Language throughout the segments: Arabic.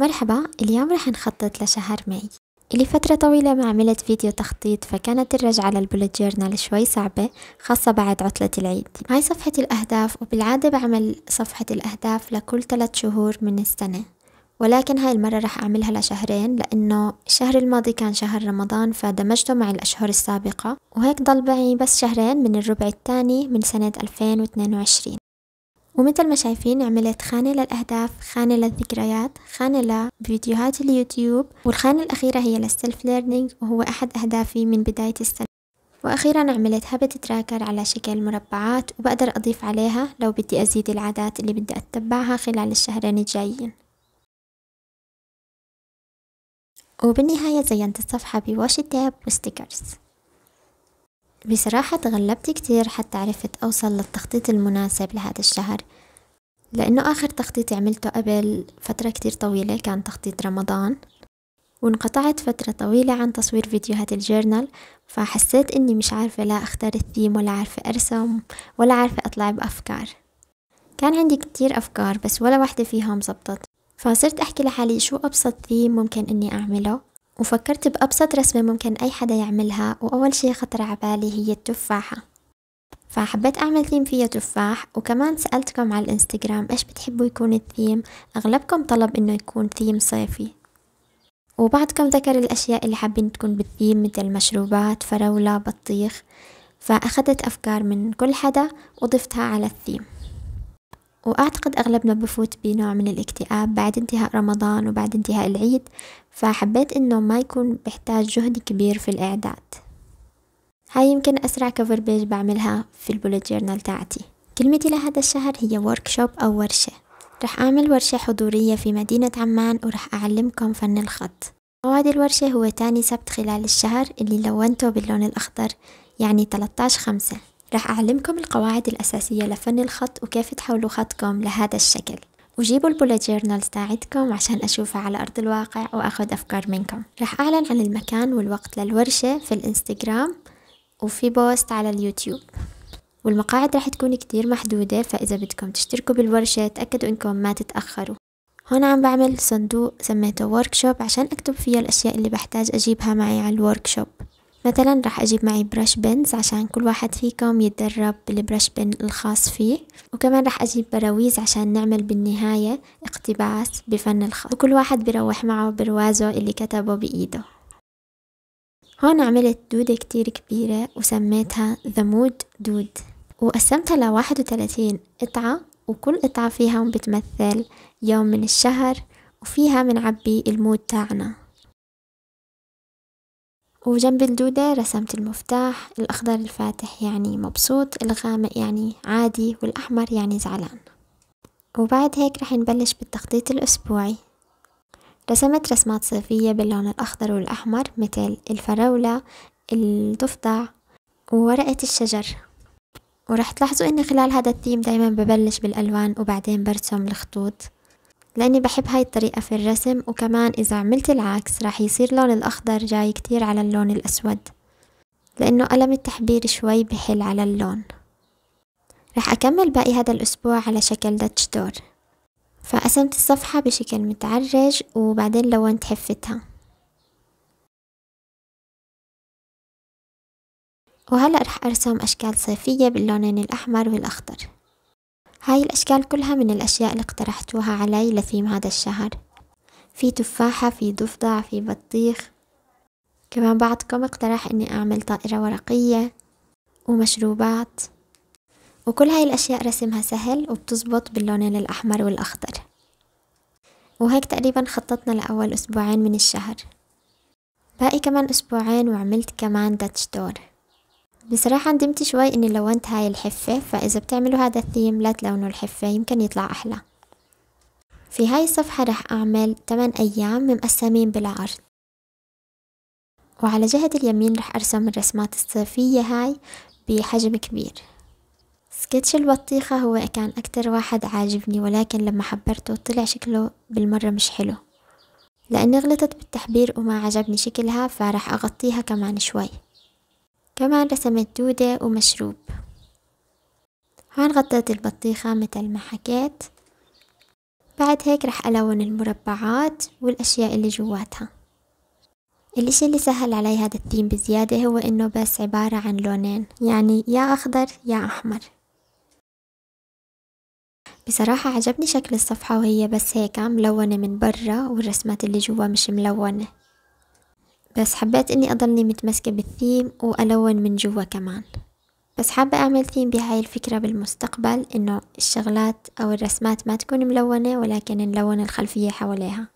مرحبا اليوم رح نخطط لشهر ماي إلي فترة طويلة ما عملت فيديو تخطيط فكانت الرجعة للبولت جورنال شوي صعبة خاصة بعد عطلة العيد هاي صفحة الأهداف وبالعادة بعمل صفحة الأهداف لكل ثلاث شهور من السنة ولكن هاي المرة رح أعملها لشهرين لأنه الشهر الماضي كان شهر رمضان فدمجته مع الأشهر السابقة وهيك ضل معي بس شهرين من الربع الثاني من سنة 2022 ومثل ما شايفين عملت خانة للأهداف خانة للذكريات خانة لفيديوهات اليوتيوب والخانة الأخيرة هي للسيلف ليرنينج وهو أحد أهدافي من بداية السنة وأخيرا عملت هابت تراكر على شكل مربعات وبقدر أضيف عليها لو بدي أزيد العادات اللي بدي أتبعها خلال الشهرين الجايين وبالنهاية زينت الصفحة بواشي تاب وستيكرز بصراحة تغلبت كتير حتى عرفت أوصل للتخطيط المناسب لهذا الشهر لأنه آخر تخطيط عملته قبل فترة كتير طويلة كان تخطيط رمضان وانقطعت فترة طويلة عن تصوير فيديوهات الجورنال فحسيت إني مش عارفة لا أختار الثيم ولا عارفة أرسم ولا عارفة أطلع بأفكار كان عندي كتير أفكار بس ولا واحدة فيهم زبطت فصرت أحكي لحالي شو أبسط ثيم ممكن إني أعمله وفكرت بأبسط رسمة ممكن أي حدا يعملها وأول شي خطر عبالي هي التفاحة فحبيت أعمل ثيم فيها تفاح وكمان سألتكم على الإنستغرام إيش بتحبوا يكون الثيم أغلبكم طلب إنه يكون ثيم صيفي وبعضكم ذكر الأشياء اللي حابين تكون بالثيم مثل مشروبات فراولة بطيخ فأخذت أفكار من كل حدا وضفتها على الثيم وأعتقد أغلبنا بفوت بنوع من الاكتئاب بعد انتهاء رمضان وبعد انتهاء العيد فحبيت إنه ما يكون بحتاج جهد كبير في الإعداد هاي يمكن أسرع كفر بيج بعملها في البولت جورنال تاعتي كلمتي لهذا الشهر هي وركشوب أو ورشة رح أعمل ورشة حضورية في مدينة عمان ورح أعلمكم فن الخط موعد الورشة هو تاني سبت خلال الشهر اللي لونته باللون الأخضر يعني 13 خمسة راح أعلمكم القواعد الأساسية لفن الخط وكيف تحولوا خطكم لهذا الشكل وجيبوا البولت جيرنال تاعتكم عشان أشوفها على أرض الواقع وأخذ أفكار منكم راح أعلن عن المكان والوقت للورشة في الإنستغرام وفي بوست على اليوتيوب والمقاعد راح تكون كتير محدودة فإذا بدكم تشتركوا بالورشة تأكدوا إنكم ما تتأخروا هون عم بعمل صندوق سميته workshop عشان أكتب فيه الأشياء اللي بحتاج أجيبها معي على الوركشوب مثلا راح أجيب معي برش بنز عشان كل واحد فيكم يتدرب بالبرش بن الخاص فيه وكمان راح أجيب براويز عشان نعمل بالنهاية اقتباس بفن الخط وكل واحد بيروح معه بروازه اللي كتبه بإيده هون عملت دودة كتير كبيرة وسميتها ذمود دود وقسمتها ل 31 قطعة وكل قطعة فيهم بتمثل يوم من الشهر وفيها منعبي المود تاعنا وجنب الدودة رسمت المفتاح الأخضر الفاتح يعني مبسوط الغامق يعني عادي والأحمر يعني زعلان وبعد هيك رح نبلش بالتخطيط الأسبوعي رسمت رسمات صيفية باللون الأخضر والأحمر مثل الفراولة الضفدع وورقة الشجر ورح تلاحظوا اني خلال هذا الثيم دايما ببلش بالألوان وبعدين برسم الخطوط لاني بحب هاي الطريقة في الرسم وكمان اذا عملت العكس راح يصير لون الاخضر جاي كتير على اللون الاسود لانه قلم التحبير شوي بحل على اللون راح اكمل باقي هذا الاسبوع على شكل داتش دور فقسمت الصفحة بشكل متعرج وبعدين لونت حفتها وهلأ رح أرسم أشكال صيفية باللونين الأحمر والأخضر هاي الأشكال كلها من الأشياء اللي اقترحتوها علي لثيم هذا الشهر في تفاحة في ضفدع في بطيخ كمان بعضكم اقترح اني اعمل طائرة ورقية ومشروبات وكل هاي الاشياء رسمها سهل وبتزبط باللونين الاحمر والاخضر وهيك تقريبا خططنا لاول اسبوعين من الشهر باقي كمان اسبوعين وعملت كمان داتش دور بصراحة ندمت شوي اني لونت هاي الحفة فاذا بتعملوا هذا الثيم لا تلونوا الحفة يمكن يطلع احلى في هاي الصفحة رح اعمل 8 ايام مقسمين بالعرض وعلى جهة اليمين رح ارسم الرسمات الصيفية هاي بحجم كبير سكتش البطيخة هو كان أكتر واحد عاجبني ولكن لما حبرته طلع شكله بالمرة مش حلو لأني غلطت بالتحبير وما عجبني شكلها فرح أغطيها كمان شوي كمان رسمت دودة ومشروب هون غطيت البطيخة متل ما حكيت بعد هيك رح ألون المربعات والأشياء اللي جواتها الإشي اللي سهل علي هذا الثيم بزيادة هو إنه بس عبارة عن لونين يعني يا أخضر يا أحمر بصراحة عجبني شكل الصفحة وهي بس هيك ملونة من برا والرسمات اللي جوا مش ملونة بس حبيت اني اضلني متمسكة بالثيم والون من جوا كمان بس حابة أعمل ثيم بهاي الفكرة بالمستقبل إنه الشغلات أو الرسمات ما تكون ملونة ولكن نلون الخلفية حواليها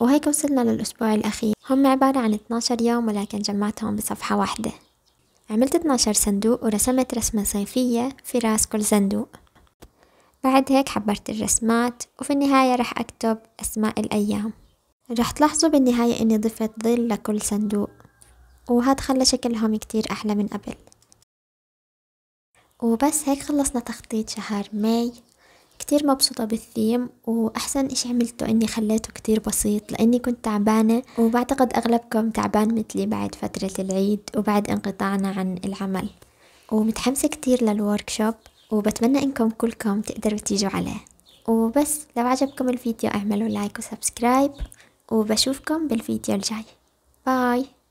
وهيك وصلنا للأسبوع الأخير هم عبارة عن 12 يوم ولكن جمعتهم بصفحة واحدة عملت 12 صندوق ورسمت رسمة صيفية في راس كل صندوق بعد هيك حبرت الرسمات وفي النهاية رح أكتب أسماء الأيام رح تلاحظوا بالنهاية اني ضفت ظل لكل صندوق وهاد خلى شكلهم كتير احلى من قبل وبس هيك خلصنا تخطيط شهر ماي كتير مبسوطة بالثيم وأحسن إشي عملته إني خليته كتير بسيط لأني كنت تعبانة وبعتقد أغلبكم تعبان مثلي بعد فترة العيد وبعد انقطاعنا عن العمل ومتحمسة كتير للوركشوب وبتمنى إنكم كلكم تقدروا تيجوا عليه وبس لو عجبكم الفيديو اعملوا لايك وسبسكرايب وبشوفكم بالفيديو الجاي باي